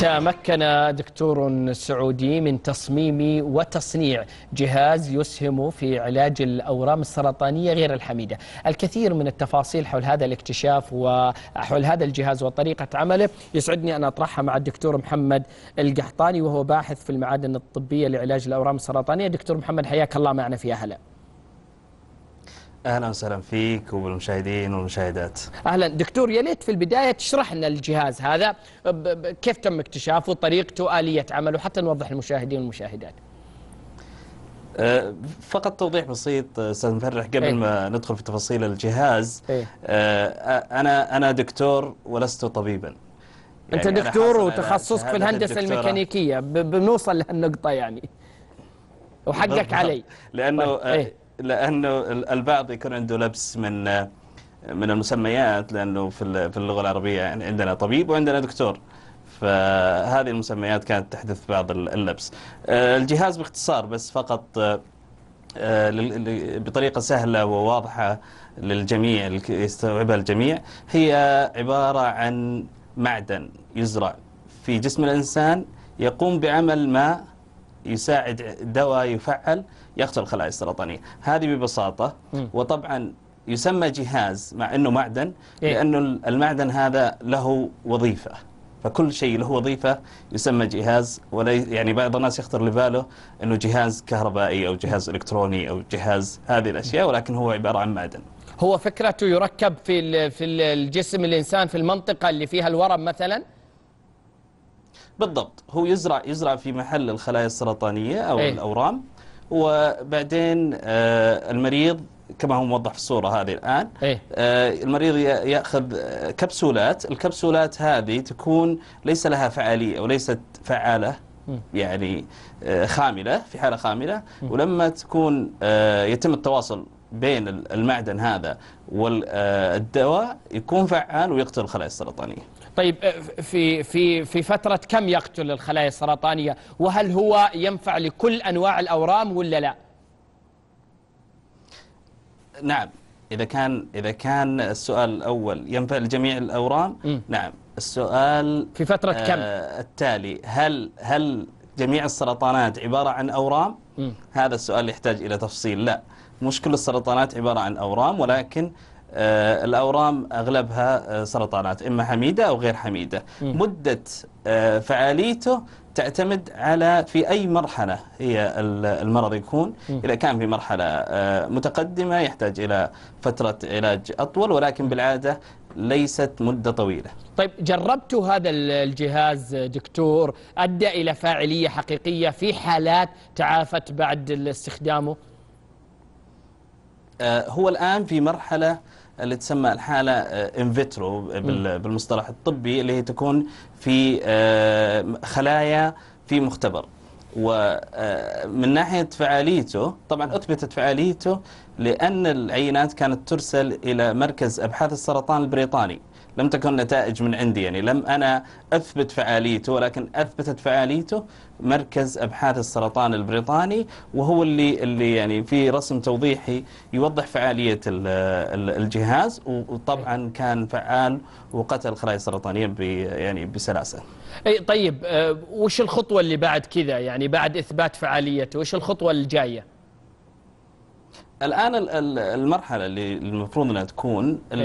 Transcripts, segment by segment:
تمكن دكتور سعودي من تصميم وتصنيع جهاز يسهم في علاج الأورام السرطانية غير الحميدة الكثير من التفاصيل حول هذا الاكتشاف وحول هذا الجهاز وطريقة عمله يسعدني أن أطرحها مع الدكتور محمد القحطاني وهو باحث في المعادن الطبية لعلاج الأورام السرطانية دكتور محمد حياك الله معنا في أهلا اهلا وسهلا فيك وبالمشاهدين والمشاهدات. اهلا دكتور يا ليت في البدايه تشرح لنا الجهاز هذا كيف تم اكتشافه طريقته اليه عمله حتى نوضح للمشاهدين والمشاهدات. أه، فقط توضيح بسيط أه، استاذ مفرح قبل إيه. ما ندخل في تفاصيل الجهاز إيه. أه، انا انا دكتور ولست طبيبا يعني انت دكتور وتخصصك في الهندسه الدكتورة. الميكانيكيه بنوصل لهالنقطه يعني وحقك علي لانه طيب. إيه. لأنه البعض يكون عنده لبس من من المسميات لأنه في في اللغة العربية يعني عندنا طبيب وعندنا دكتور فهذه المسميات كانت تحدث بعض اللبس آه، الجهاز باختصار بس فقط آه، آه، بطريقة سهلة وواضحة للجميع يستوعبها الجميع هي عبارة عن معدن يزرع في جسم الإنسان يقوم بعمل ما يساعد دواء يفعل يقتل الخلايا السرطانية هذه ببساطة وطبعا يسمى جهاز مع أنه معدن إيه. لأنه المعدن هذا له وظيفة فكل شيء له وظيفة يسمى جهاز ولا يعني بعض الناس يخطر لباله أنه جهاز كهربائي أو جهاز إلكتروني أو جهاز هذه الأشياء ولكن هو عبارة عن معدن هو فكرته يركب في في الجسم الإنسان في المنطقة اللي فيها الورم مثلا بالضبط هو يزرع يزرع في محل الخلايا السرطانية أو ايه؟ الأورام وبعدين آه، المريض كما هو موضح في الصورة هذه الآن إيه؟ آه، المريض يأخذ كبسولات الكبسولات هذه تكون ليس لها فعالية وليست فعالة يعني آه، خاملة في حالة خاملة ولما تكون يتم التواصل بين المعدن هذا والدواء يكون فعال ويقتل الخلايا السرطانية طيب آه، في في في فترة كم يقتل الخلايا السرطانية وهل هو ينفع لكل أنواع الأورام ولا لا نعم إذا كان إذا كان السؤال الأول ينفع لجميع الأورام م. نعم السؤال في فترة آه كم التالي هل هل جميع السرطانات عبارة عن أورام م. هذا السؤال يحتاج إلى تفصيل لا مش كل السرطانات عبارة عن أورام ولكن آه، الأورام أغلبها آه، سرطانات إما حميدة أو غير حميدة مدة آه، فعاليته تعتمد على في أي مرحلة هي المرض يكون إذا كان في مرحلة متقدمة يحتاج إلى فترة علاج أطول ولكن بالعادة ليست مدة طويلة طيب جربت هذا الجهاز دكتور أدى إلى فاعلية حقيقية في حالات تعافت بعد استخدامه آه، هو الآن في مرحلة آه، اللي تسمى الحالة انفيترو آه، بالمصطلح الطبي اللي هي تكون في خلايا في مختبر ومن ناحية فعاليته طبعا أثبتت فعاليته لأن العينات كانت ترسل إلى مركز أبحاث السرطان البريطاني لم تكن نتائج من عندي يعني لم أنا أثبت فعاليته ولكن أثبتت فعاليته مركز أبحاث السرطان البريطاني وهو اللي اللي يعني في رسم توضيحي يوضح فعالية الجهاز وطبعا كان فعال وقتل الخلايا السرطانية يعني بسلاسة أي طيب آه، وش الخطوة اللي بعد كذا يعني بعد إثبات فعاليته وش الخطوة الجاية؟ الآن المرحلة اللي المفروض أنها تكون إيه.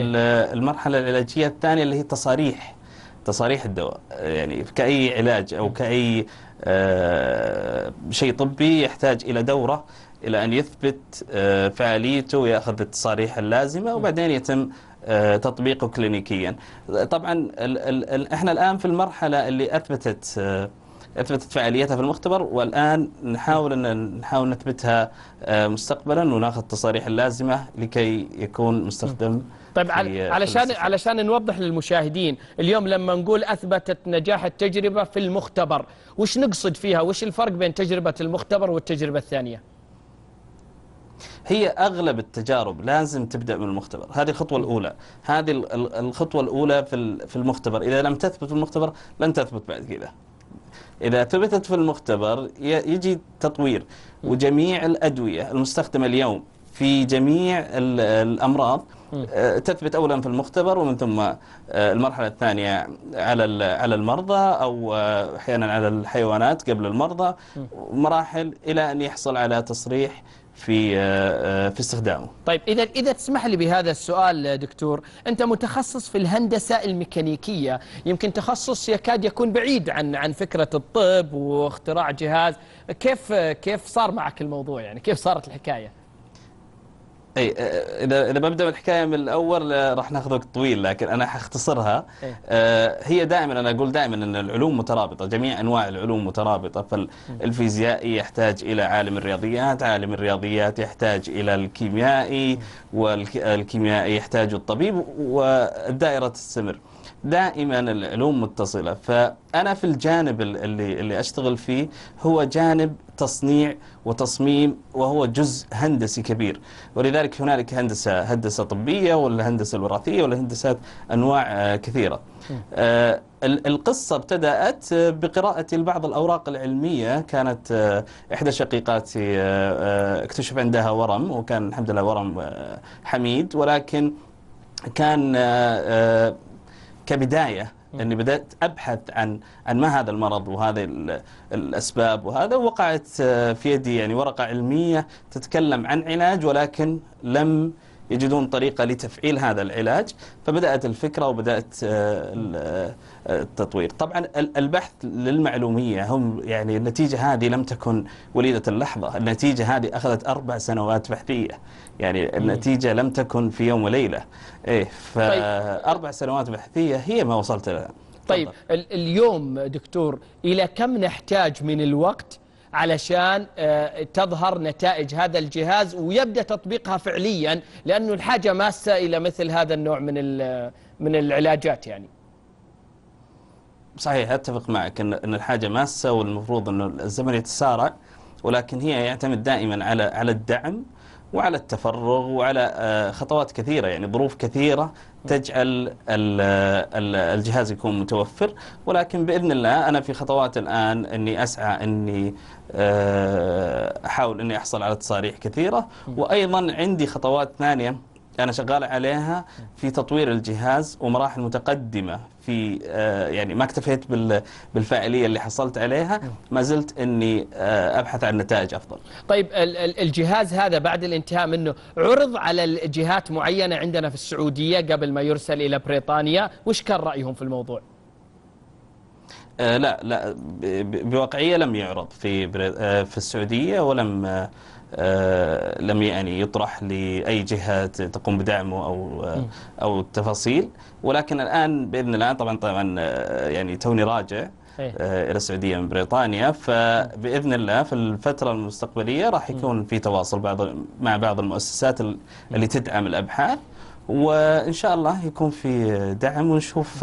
المرحلة العلاجية الثانية اللي هي تصاريح تصاريح الدواء يعني كأي علاج أو إيه. كأي آه، شيء طبي يحتاج إلى دورة إلى أن يثبت آه، فعاليته ويأخذ التصاريح اللازمة إيه. وبعدين يتم آه، تطبيقه كلينيكيا طبعا احنا الآن في المرحلة اللي أثبتت اثبتت فعاليتها في المختبر والان نحاول ان نحاول نثبتها آه، مستقبلا وناخذ التصاريح اللازمه لكي يكون مستخدم طيب آه، علشان علشان نوضح للمشاهدين اليوم لما نقول اثبتت نجاح التجربه في المختبر وش نقصد فيها وش الفرق بين تجربه المختبر والتجربه الثانيه هي اغلب التجارب لازم تبدا من المختبر هذه الخطوه الاولى هذه الخطوه الاولى في المختبر اذا لم تثبت في المختبر لن تثبت بعد كذا إذا ثبتت في المختبر يجي تطوير وجميع الأدوية المستخدمة اليوم في جميع الأمراض آه، تثبت اولا في المختبر ومن ثم آه، المرحله الثانيه على على المرضى او آه، احيانا على الحيوانات قبل المرضى مراحل الى ان يحصل على تصريح في آه، آه، في استخدامه طيب إذا إذا تسمح لي بهذا السؤال آه، دكتور أنت متخصص في الهندسة الميكانيكية يمكن تخصص يكاد يكون بعيد عن عن فكرة الطب واختراع جهاز كيف كيف صار معك الموضوع يعني كيف صارت الحكاية اي آه، آه، اذا اذا ببدا الحكايه من الاول آه، راح ناخذ وقت طويل لكن انا حختصرها إيه؟ هي دائما انا اقول دائما ان العلوم مترابطه جميع انواع العلوم مترابطه فالفيزيائي يحتاج الى عالم الرياضيات عالم الرياضيات يحتاج الى الكيميائي والكيميائي يحتاج الطبيب والدائره تستمر دائما العلوم متصلة فأنا في الجانب اللي, اللي أشتغل فيه هو جانب تصنيع وتصميم وهو جزء هندسي كبير ولذلك هنالك هندسة هندسة طبية والهندسة الوراثية والهندسات أنواع آه، كثيرة آه، القصة ابتدأت بقراءة بعض الأوراق العلمية كانت آه، إحدى شقيقاتي اكتشف عندها ورم وكان الحمد لله ورم حميد ولكن كان كبداية أني بدأت أبحث عن عن ما هذا المرض وهذه الأسباب وهذا وقعت آه، في يدي يعني ورقة علمية تتكلم عن علاج ولكن لم يجدون طريقة لتفعيل هذا العلاج فبدأت الفكرة وبدأت آه، آه، التطوير طبعا البحث للمعلومية هم يعني النتيجة هذه لم تكن وليدة اللحظة النتيجة هذه أخذت أربع سنوات بحثية يعني النتيجة لم تكن في يوم وليلة إيه فأربع طيب. سنوات بحثية هي ما وصلت لها طيب اليوم دكتور إلى كم نحتاج من الوقت علشان آه، تظهر نتائج هذا الجهاز ويبدأ تطبيقها فعليا لأنه الحاجة ماسة إلى مثل هذا النوع من من العلاجات يعني صحيح أتفق معك أن الحاجة ماسة والمفروض انه الزمن يتسارع ولكن هي يعتمد دائما على على الدعم وعلى التفرغ وعلى آه، خطوات كثيرة يعني ظروف كثيرة تجعل آه، آه، الجهاز يكون متوفر ولكن بإذن الله أنا في خطوات الآن أني أسعى أني أحاول أني أحصل على تصاريح كثيرة وأيضا عندي خطوات ثانية أنا شغال عليها في تطوير الجهاز ومراحل متقدمة في آه، يعني ما اكتفيت بالفاعلية اللي حصلت عليها نعم. ما زلت أني آه، أبحث عن نتائج أفضل طيب الجهاز هذا بعد الانتهاء منه عرض على الجهات معينة عندنا في السعودية قبل ما يرسل إلى بريطانيا وش كان رأيهم في الموضوع؟ آه، لا لا بواقعية لم يعرض في في السعودية ولم آه، لم يعني يطرح لأي جهة تقوم بدعمه أو آه، أو التفاصيل ولكن الآن بإذن الله طبعا طبعا آه، يعني توني راجع إيه. إلى السعودية من بريطانيا فبإذن الله في الفترة المستقبلية راح يكون في تواصل بعض مع بعض المؤسسات اللي تدعم الأبحاث وإن شاء الله يكون في دعم ونشوف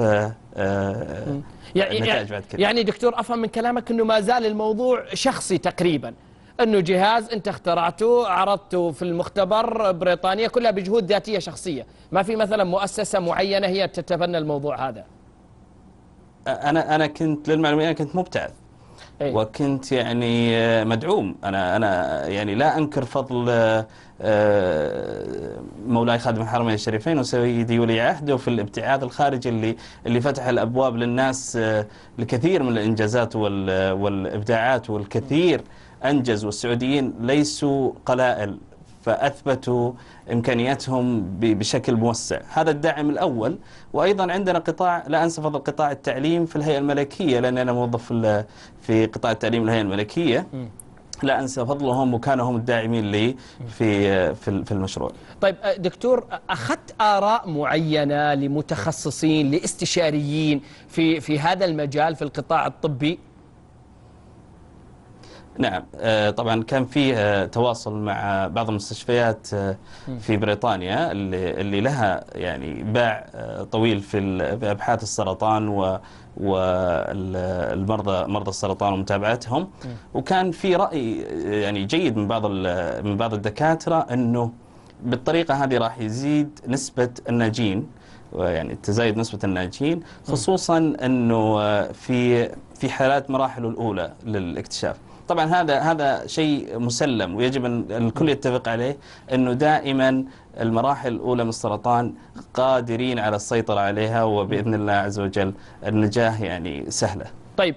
يعني, يعني دكتور أفهم من كلامك أنه ما زال الموضوع شخصي تقريبا انه جهاز انت اخترعته عرضته في المختبر بريطانيا كلها بجهود ذاتيه شخصيه ما في مثلا مؤسسه معينه هي تتبنى الموضوع هذا انا انا كنت للمعلومه انا كنت مبتعث أي. وكنت يعني آه، مدعوم انا انا يعني لا انكر فضل آه، آه، مولاي خادم الحرمين الشريفين وسيدي ولي عهده في الابتعاث الخارجي اللي اللي فتح الابواب للناس لكثير من الانجازات والابداعات والكثير م. أنجز والسعوديين ليسوا قلائل فأثبتوا إمكانياتهم بشكل موسع هذا الدعم الأول وأيضا عندنا قطاع لا أنسى فضل قطاع التعليم في الهيئة الملكية لأن أنا موظف في قطاع التعليم الهيئة الملكية لا انسى فضلهم وكانوا هم الداعمين لي في في المشروع. طيب دكتور اخذت اراء معينه لمتخصصين لاستشاريين في في هذا المجال في القطاع الطبي؟ نعم آه، طبعا كان في آه، تواصل مع بعض المستشفيات آه، في بريطانيا اللي لها يعني باع طويل في ابحاث السرطان و والمرضى مرضى السرطان ومتابعتهم وكان في راي يعني جيد من بعض من بعض الدكاتره انه بالطريقه هذه راح يزيد نسبه الناجين يعني تزايد نسبة الناجين خصوصا أنه في في حالات مراحله الأولى للاكتشاف طبعا هذا هذا شيء مسلم ويجب ان الكل يتفق عليه انه دائما المراحل الاولى من السرطان قادرين على السيطره عليها وباذن الله عز وجل النجاه يعني سهله. طيب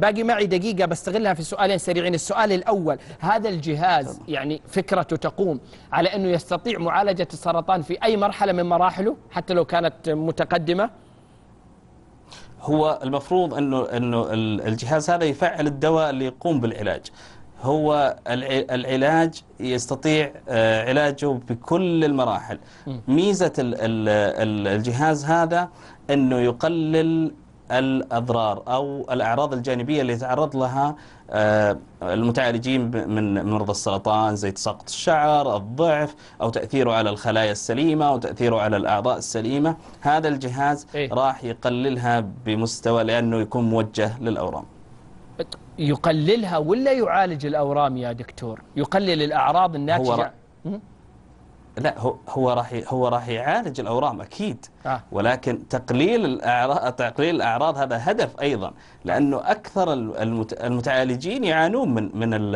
باقي معي دقيقة بستغلها في سؤالين سريعين السؤال الأول هذا الجهاز يعني فكرته تقوم على أنه يستطيع معالجة السرطان في أي مرحلة من مراحله حتى لو كانت متقدمة هو المفروض انه انه الجهاز هذا يفعل الدواء اللي يقوم بالعلاج هو العلاج يستطيع آه، علاجه بكل المراحل ميزه الجهاز هذا انه يقلل الأضرار أو الأعراض الجانبية اللي يتعرض لها آه، المتعالجين من مرضى السرطان زي تساقط الشعر الضعف أو تأثيره على الخلايا السليمة أو تأثيره على الأعضاء السليمة هذا الجهاز إيه؟ راح يقللها بمستوى لأنه يكون موجه للأورام يقللها ولا يعالج الأورام يا دكتور يقلل الأعراض الناتجة هو لا هو هو راح هو راح يعالج الاورام اكيد آه. ولكن تقليل الاعراض تقليل الاعراض هذا هدف ايضا لانه اكثر المتعالجين يعانون من من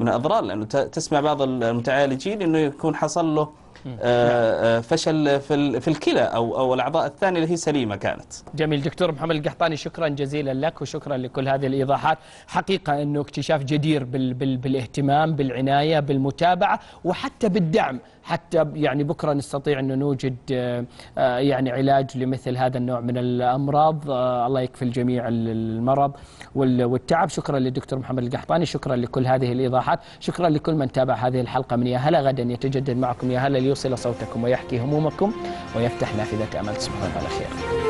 من الاضرار لانه تسمع بعض المتعالجين انه يكون حصل له آه، آه، فشل في في الكلى او او الاعضاء الثانيه اللي هي سليمه كانت. جميل دكتور محمد القحطاني شكرا جزيلا لك وشكرا لكل هذه الايضاحات، حقيقه انه اكتشاف جدير بال بال بالاهتمام بالعنايه بالمتابعه وحتى بالدعم، حتى يعني بكره نستطيع انه نوجد آه، يعني علاج لمثل هذا النوع من الامراض، الله يكفي الجميع المرض والتعب، شكرا للدكتور محمد القحطاني، شكرا لكل هذه الايضاحات، شكرا لكل من تابع هذه الحلقه من يا هلا غدا يتجدد معكم يا هلا ليوصل صوتكم ويحكي همومكم ويفتح نافذة أمل تصبحون على خير